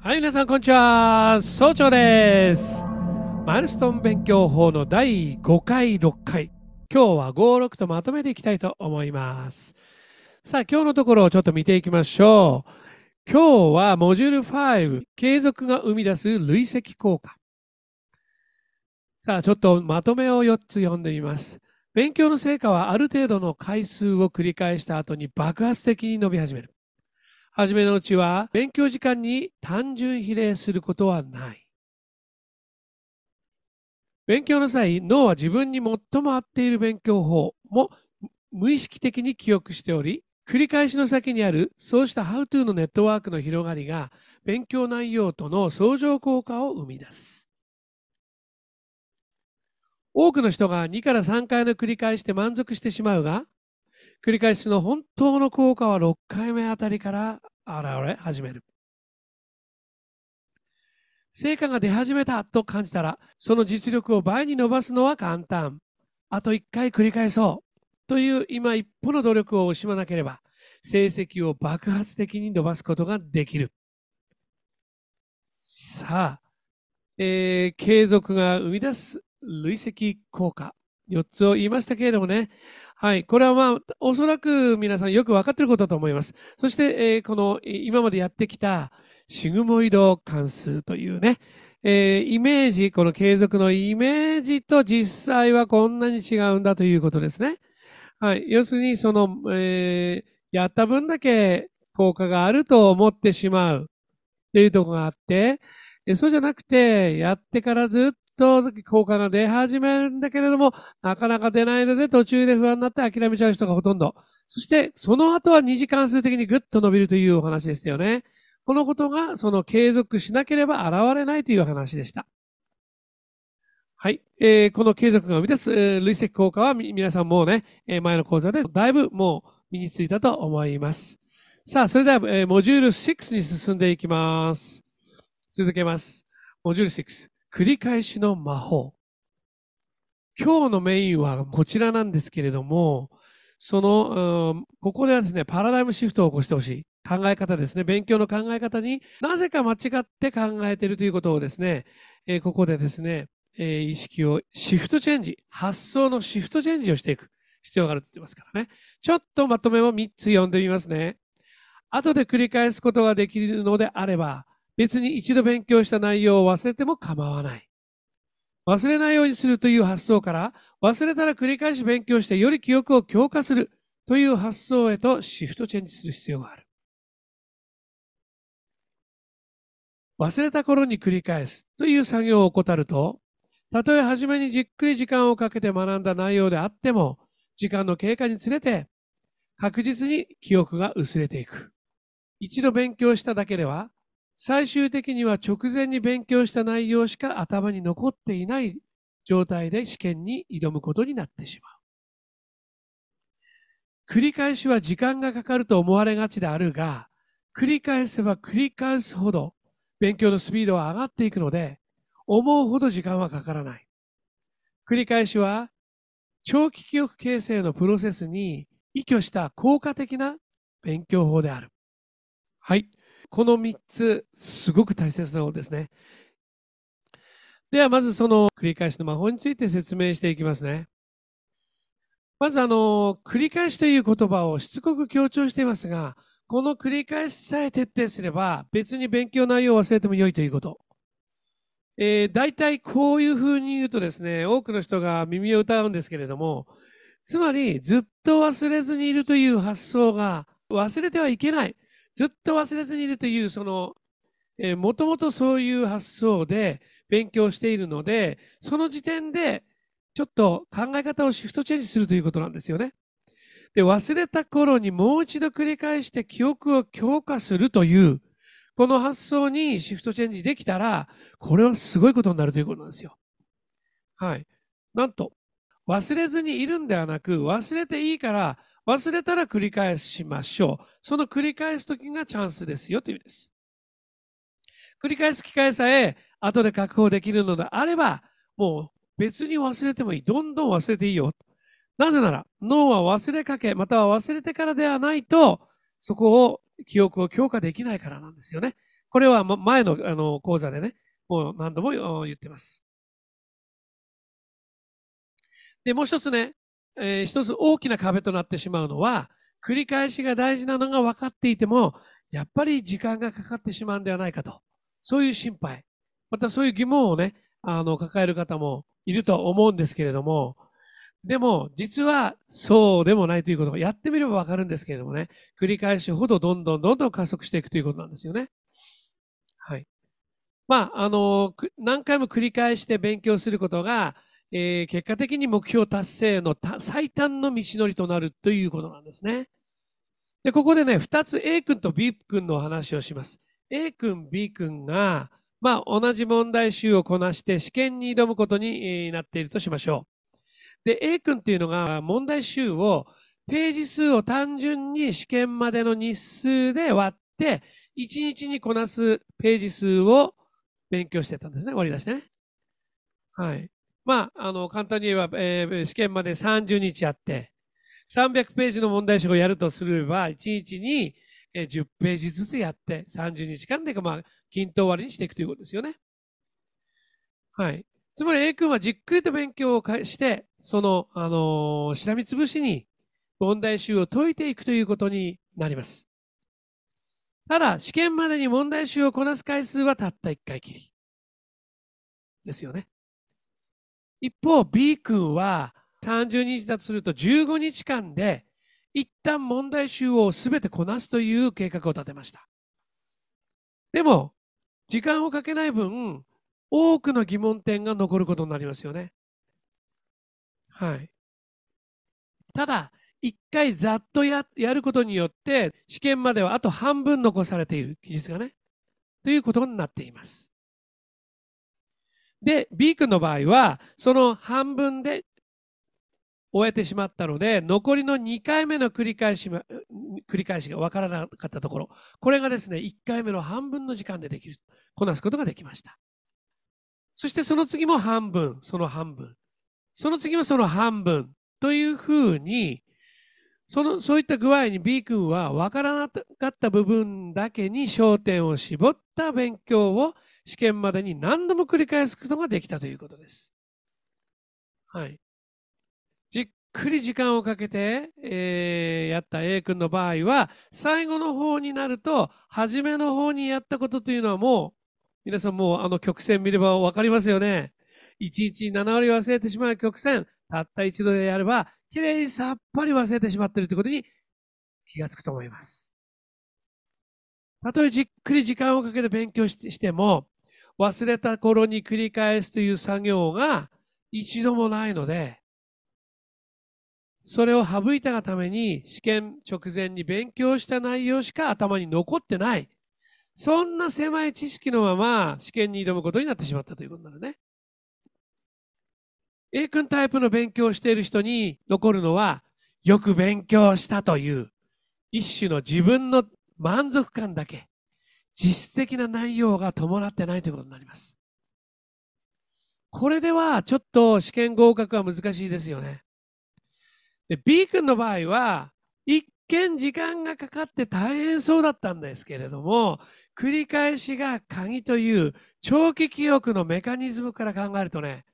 はい皆さんこんにちは総長ですマルストン勉強法の第5回6回今日は56とまとめていきたいと思いますさあ今日のところをちょっと見ていきましょう今日はモジュール5継続が生み出す累積効果さあちょっとまとめを4つ読んでみます勉強の成果はある程度の回数を繰り返した後に爆発的に伸び始めるはじめのうちは勉強時間に単純比例することはない。勉強の際、脳は自分に最も合っている勉強法も無意識的に記憶しており、繰り返しの先にあるそうした How-to のネットワークの広がりが勉強内容との相乗効果を生み出す。多くの人が2から3回の繰り返しで満足してしまうが、繰り返しの本当の効果は6回目あたりから現れ始める。成果が出始めたと感じたら、その実力を倍に伸ばすのは簡単。あと1回繰り返そうという今一歩の努力を惜しまなければ、成績を爆発的に伸ばすことができる。さあ、えー、継続が生み出す累積効果。4つを言いましたけれどもね、はい。これはまあ、おそらく皆さんよくわかってることだと思います。そして、えー、この、今までやってきた、シグモイド関数というね、えー、イメージ、この継続のイメージと実際はこんなに違うんだということですね。はい。要するに、その、えー、やった分だけ効果があると思ってしまうというとこがあって、そうじゃなくて、やってからずっと効果が出始めるんだけれども、なかなか出ないので途中で不安になって諦めちゃう人がほとんど。そして、その後は2次関数的にぐっと伸びるというお話でしたよね。このことが、その継続しなければ現れないという話でした。はい。えー、この継続が生み出す、えー、累積効果は皆さんもうね、えー、前の講座でだいぶもう身についたと思います。さあ、それでは、えー、モジュール6に進んでいきます。続けます。モジュール6。繰り返しの魔法。今日のメインはこちらなんですけれども、その、うここではですね、パラダイムシフトを起こしてほしい。考え方ですね。勉強の考え方になぜか間違って考えているということをですね、えー、ここでですね、えー、意識をシフトチェンジ、発想のシフトチェンジをしていく必要があるって言ってますからね。ちょっとまとめを3つ読んでみますね。後で繰り返すことができるのであれば、別に一度勉強した内容を忘れても構わない。忘れないようにするという発想から、忘れたら繰り返し勉強してより記憶を強化するという発想へとシフトチェンジする必要がある。忘れた頃に繰り返すという作業を怠ると、たとえ初めにじっくり時間をかけて学んだ内容であっても、時間の経過につれて確実に記憶が薄れていく。一度勉強しただけでは最終的には直前に勉強した内容しか頭に残っていない状態で試験に挑むことになってしまう。繰り返しは時間がかかると思われがちであるが、繰り返せば繰り返すほど勉強のスピードは上がっていくので、思うほど時間はかからない。繰り返しは長期記憶形成のプロセスに依拠した効果的な勉強法である。はい。この3つ、すごく大切なことですね。では、まずその繰り返しの魔法について説明していきますね。まず、あの、繰り返しという言葉をしつこく強調していますが、この繰り返しさえ徹底すれば、別に勉強内容を忘れても良いということ。えー、大体こういうふうに言うとですね、多くの人が耳を疑うんですけれども、つまりずっと忘れずにいるという発想が忘れてはいけない。ずっと忘れずにいるというそのもともとそういう発想で勉強しているのでその時点でちょっと考え方をシフトチェンジするということなんですよね。で忘れた頃にもう一度繰り返して記憶を強化するというこの発想にシフトチェンジできたらこれはすごいことになるということなんですよ。はい。なんと忘れずにいるんではなく、忘れていいから、忘れたら繰り返しましょう。その繰り返す時がチャンスですよという意味です。繰り返す機会さえ、後で確保できるのであれば、もう別に忘れてもいい。どんどん忘れていいよ。なぜなら、脳は忘れかけ、または忘れてからではないと、そこを、記憶を強化できないからなんですよね。これは前のの講座でね、もう何度も言ってます。で、もう一つね、えー、一つ大きな壁となってしまうのは、繰り返しが大事なのが分かっていても、やっぱり時間がかかってしまうんではないかと。そういう心配。またそういう疑問をね、あの、抱える方もいると思うんですけれども、でも、実はそうでもないということが、やってみればわかるんですけれどもね、繰り返しほどどんどんどんどん加速していくということなんですよね。はい。まあ、あの、何回も繰り返して勉強することが、えー、結果的に目標達成の最短の道のりとなるということなんですね。で、ここでね、二つ A 君と B 君のお話をします。A 君、B 君が、まあ、同じ問題集をこなして試験に挑むことになっているとしましょう。で、A 君っていうのが問題集をページ数を単純に試験までの日数で割って、1日にこなすページ数を勉強してたんですね。割り出してね。はい。まあ、あの、簡単に言えば、えー、試験まで30日あって、300ページの問題集をやるとすれば、1日に10ページずつやって、30日間で、まあ、均等割りにしていくということですよね。はい。つまり A 君はじっくりと勉強をして、その、あのー、しらみつぶしに問題集を解いていくということになります。ただ、試験までに問題集をこなす回数はたった1回きり。ですよね。一方 B 君は30日だとすると15日間で一旦問題集を全てこなすという計画を立てました。でも時間をかけない分多くの疑問点が残ることになりますよね。はい。ただ一回ざっとやることによって試験まではあと半分残されている記述がねということになっています。で、B 君の場合は、その半分で終えてしまったので、残りの2回目の繰り返し、繰り返しが分からなかったところ、これがですね、1回目の半分の時間でできる、こなすことができました。そしてその次も半分、その半分、その次もその半分というふうに、そのそういった具合に B 君は分からなかった部分だけに焦点を絞った勉強を試験までに何度も繰り返すことができたということです。はい。じっくり時間をかけて、えー、やった A 君の場合は最後の方になると初めの方にやったことというのはもう皆さんもうあの曲線見れば分かりますよね。1日7割忘れてしまう曲線たった一度でやれば、きれいにさっぱり忘れてしまっているということに気がつくと思います。たとえじっくり時間をかけて勉強しても、忘れた頃に繰り返すという作業が一度もないので、それを省いたがために試験直前に勉強した内容しか頭に残ってない。そんな狭い知識のまま試験に挑むことになってしまったということなのね。A 君タイプの勉強をしている人に残るのは、よく勉強したという、一種の自分の満足感だけ、実質的な内容が伴ってないということになります。これではちょっと試験合格は難しいですよね。で B 君の場合は、一見時間がかかって大変そうだったんですけれども、繰り返しが鍵という長期記憶のメカニズムから考えるとね、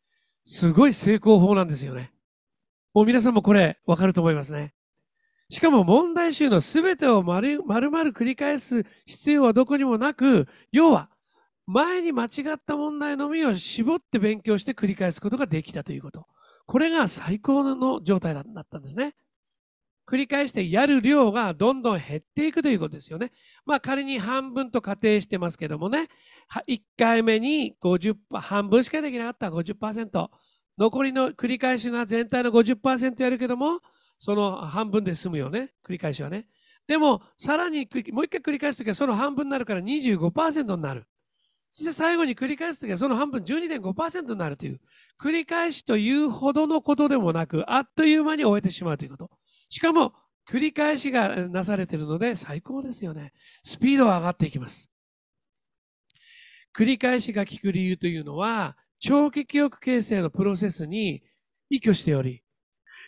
すごい成功法なんですよね。もう皆さんもこれわかると思いますね。しかも問題集の全てを丸々繰り返す必要はどこにもなく、要は前に間違った問題のみを絞って勉強して繰り返すことができたということ。これが最高の状態だったんですね。繰り返してやる量がどんどん減っていくということですよね。まあ仮に半分と仮定してますけどもね、1回目に50、半分しかできなかった50%、残りの繰り返しが全体の50%やるけども、その半分で済むよね、繰り返しはね。でも、さらにもう一回繰り返すときはその半分になるから25%になる。そして最後に繰り返すときはその半分12.5%になるという、繰り返しというほどのことでもなく、あっという間に終えてしまうということ。しかも、繰り返しがなされているので最高ですよね。スピードは上がっていきます。繰り返しが効く理由というのは、長期記憶形成のプロセスに依拠しており、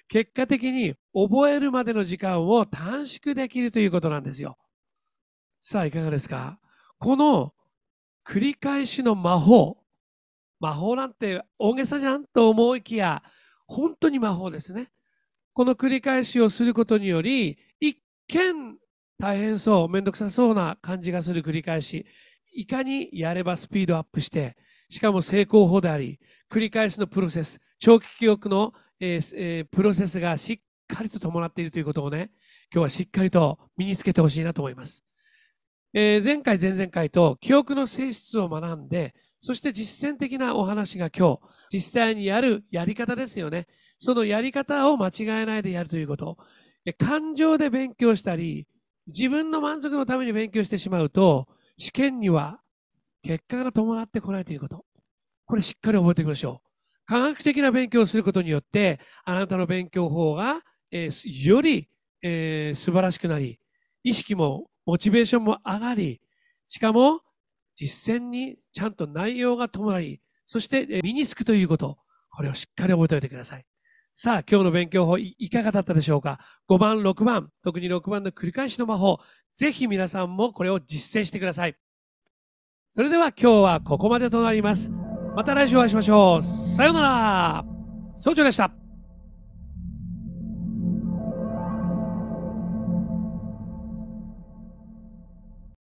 結果的に覚えるまでの時間を短縮できるということなんですよ。さあ、いかがですかこの繰り返しの魔法。魔法なんて大げさじゃんと思いきや、本当に魔法ですね。この繰り返しをすることにより、一見大変そう、めんどくさそうな感じがする繰り返し、いかにやればスピードアップして、しかも成功法であり、繰り返しのプロセス、長期記憶の、えーえー、プロセスがしっかりと伴っているということをね、今日はしっかりと身につけてほしいなと思います。えー、前回、前々回と記憶の性質を学んで、そして実践的なお話が今日、実際にやるやり方ですよね。そのやり方を間違えないでやるということ。感情で勉強したり、自分の満足のために勉強してしまうと、試験には結果が伴ってこないということ。これしっかり覚えておきましょう。科学的な勉強をすることによって、あなたの勉強法が、えー、より、えー、素晴らしくなり、意識もモチベーションも上がり、しかも実践にちゃんと内容が伴い、そして身につくということ、これをしっかり覚えておいてください。さあ、今日の勉強法いかがだったでしょうか ?5 番、6番、特に6番の繰り返しの魔法、ぜひ皆さんもこれを実践してください。それでは今日はここまでとなります。また来週お会いしましょう。さようなら。総長でした。